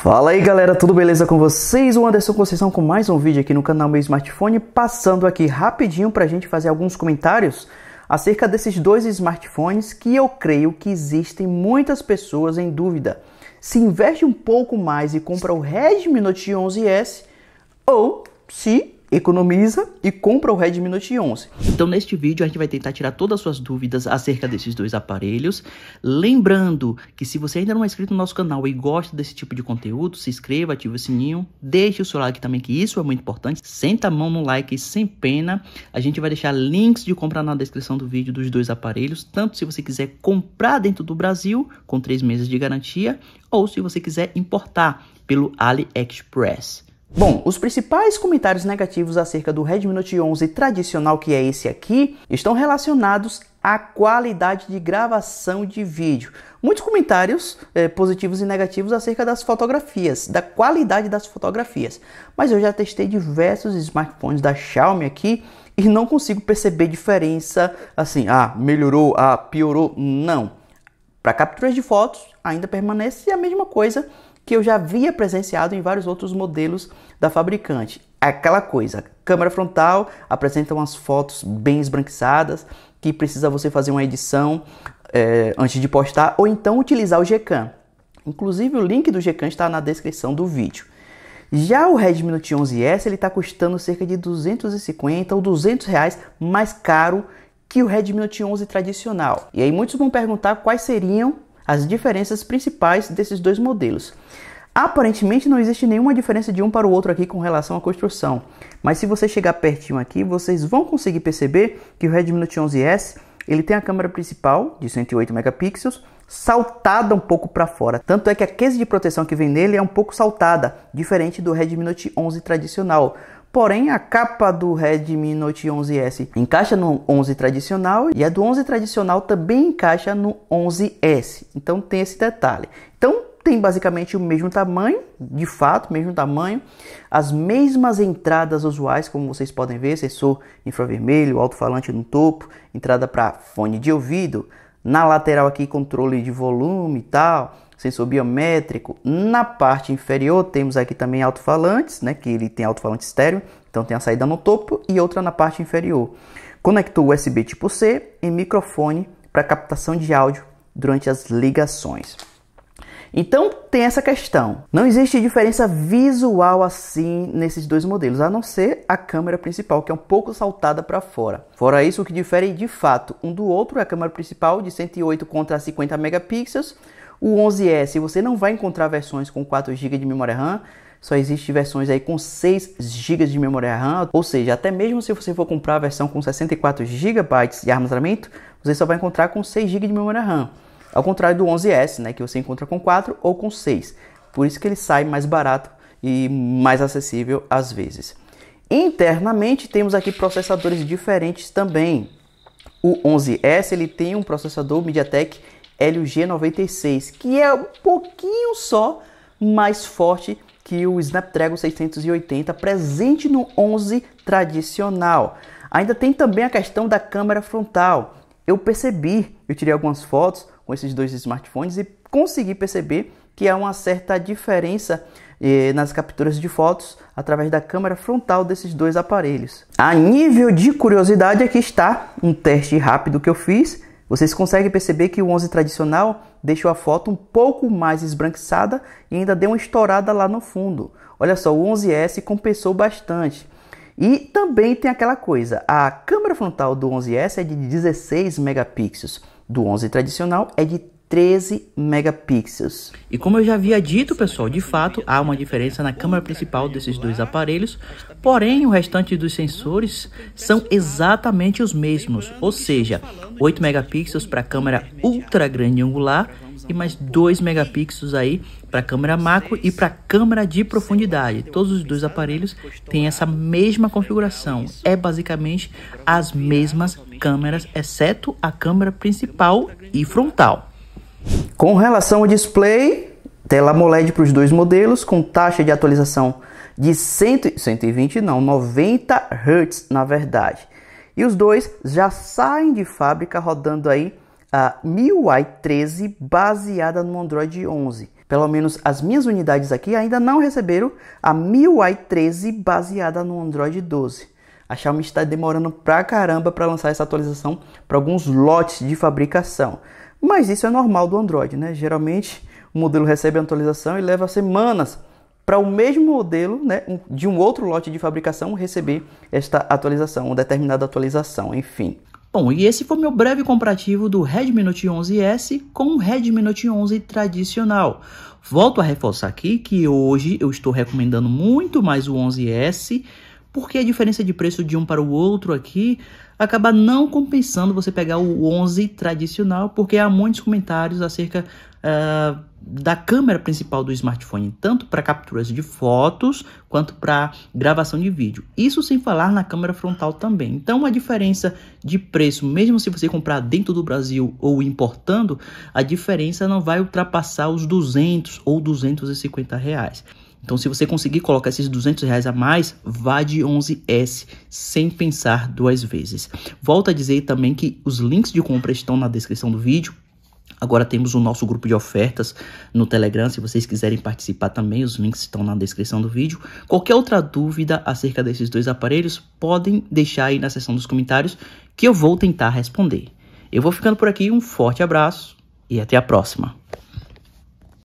Fala aí galera, tudo beleza com vocês? O Anderson Conceição com mais um vídeo aqui no canal Meu Smartphone, passando aqui rapidinho para a gente fazer alguns comentários acerca desses dois smartphones que eu creio que existem muitas pessoas em dúvida. Se investe um pouco mais e compra o Redmi Note 11S ou se economiza e compra o Redmi Note 11. Então neste vídeo a gente vai tentar tirar todas as suas dúvidas acerca desses dois aparelhos. Lembrando que se você ainda não é inscrito no nosso canal e gosta desse tipo de conteúdo, se inscreva, ative o sininho, deixe o seu like também que isso é muito importante. Senta a mão no like sem pena. A gente vai deixar links de compra na descrição do vídeo dos dois aparelhos, tanto se você quiser comprar dentro do Brasil com três meses de garantia ou se você quiser importar pelo AliExpress. Bom, os principais comentários negativos acerca do Redmi Note 11 tradicional, que é esse aqui, estão relacionados à qualidade de gravação de vídeo. Muitos comentários é, positivos e negativos acerca das fotografias, da qualidade das fotografias. Mas eu já testei diversos smartphones da Xiaomi aqui e não consigo perceber diferença assim, ah, melhorou, ah, piorou, não. Para capturas de fotos ainda permanece a mesma coisa que eu já havia presenciado em vários outros modelos da fabricante. Aquela coisa, câmera frontal apresenta umas fotos bem esbranquiçadas, que precisa você fazer uma edição é, antes de postar, ou então utilizar o Gcam. Inclusive o link do Gcam está na descrição do vídeo. Já o Redmi Note 11S ele está custando cerca de 250 ou 200 reais mais caro que o Redmi Note 11 tradicional. E aí muitos vão perguntar quais seriam as diferenças principais desses dois modelos. Aparentemente não existe nenhuma diferença de um para o outro aqui com relação à construção, mas se você chegar pertinho aqui, vocês vão conseguir perceber que o Redmi Note 11S ele tem a câmera principal de 108 megapixels saltada um pouco para fora. Tanto é que a case de proteção que vem nele é um pouco saltada, diferente do Redmi Note 11 tradicional. Porém, a capa do Redmi Note 11S encaixa no 11 tradicional e a do 11 tradicional também encaixa no 11S. Então tem esse detalhe. Então tem basicamente o mesmo tamanho, de fato, mesmo tamanho, as mesmas entradas usuais, como vocês podem ver, sensor infravermelho, alto-falante no topo, entrada para fone de ouvido, na lateral aqui controle de volume e tal sensor biométrico. Na parte inferior temos aqui também alto-falantes, né, que ele tem alto-falante estéreo, então tem a saída no topo e outra na parte inferior. Conector USB tipo C e microfone para captação de áudio durante as ligações. Então tem essa questão. Não existe diferença visual assim nesses dois modelos, a não ser a câmera principal, que é um pouco saltada para fora. Fora isso, o que difere de fato um do outro é a câmera principal de 108 contra 50 megapixels o 11S você não vai encontrar versões com 4 GB de memória RAM, só existe versões aí com 6 GB de memória RAM, ou seja, até mesmo se você for comprar a versão com 64 GB de armazenamento, você só vai encontrar com 6 GB de memória RAM. Ao contrário do 11S, né, que você encontra com 4 ou com 6. Por isso que ele sai mais barato e mais acessível às vezes. Internamente temos aqui processadores diferentes também. O 11S ele tem um processador MediaTek Hélio G96, que é um pouquinho só mais forte que o Snapdragon 680 presente no 11 tradicional. Ainda tem também a questão da câmera frontal. Eu percebi, eu tirei algumas fotos com esses dois smartphones e consegui perceber que há uma certa diferença eh, nas capturas de fotos através da câmera frontal desses dois aparelhos. A nível de curiosidade, aqui é está um teste rápido que eu fiz vocês conseguem perceber que o 11 tradicional deixou a foto um pouco mais esbranquiçada e ainda deu uma estourada lá no fundo. Olha só, o 11S compensou bastante. E também tem aquela coisa, a câmera frontal do 11S é de 16 megapixels, do 11 tradicional é de 13 megapixels. E como eu já havia dito, pessoal, de fato há uma diferença na câmera principal desses dois aparelhos, porém o restante dos sensores são exatamente os mesmos, ou seja, 8 megapixels para a câmera ultra grande angular e mais 2 megapixels aí para câmera macro e para câmera de profundidade. Todos os dois aparelhos têm essa mesma configuração. É basicamente as mesmas câmeras, exceto a câmera principal e frontal. Com relação ao display, tela AMOLED para os dois modelos, com taxa de atualização de 100, 120, não, 90 Hz na verdade. E os dois já saem de fábrica rodando aí a MIUI 13 baseada no Android 11. Pelo menos as minhas unidades aqui ainda não receberam a MIUI 13 baseada no Android 12. A Xiaomi está demorando pra caramba para lançar essa atualização para alguns lotes de fabricação. Mas isso é normal do Android, né? Geralmente o modelo recebe a atualização e leva semanas para o mesmo modelo né, de um outro lote de fabricação receber esta atualização, uma determinada atualização, enfim. Bom, e esse foi meu breve comparativo do Redmi Note 11S com o Redmi Note 11 tradicional. Volto a reforçar aqui que hoje eu estou recomendando muito mais o 11S porque a diferença de preço de um para o outro aqui acaba não compensando você pegar o 11 tradicional, porque há muitos comentários acerca uh, da câmera principal do smartphone, tanto para capturas de fotos quanto para gravação de vídeo. Isso sem falar na câmera frontal também. Então, a diferença de preço, mesmo se você comprar dentro do Brasil ou importando, a diferença não vai ultrapassar os 200 ou 250 reais. Então, se você conseguir colocar esses 200 reais a mais, vá de 11S sem pensar duas vezes. Volto a dizer também que os links de compra estão na descrição do vídeo. Agora temos o nosso grupo de ofertas no Telegram, se vocês quiserem participar também, os links estão na descrição do vídeo. Qualquer outra dúvida acerca desses dois aparelhos, podem deixar aí na seção dos comentários que eu vou tentar responder. Eu vou ficando por aqui, um forte abraço e até a próxima.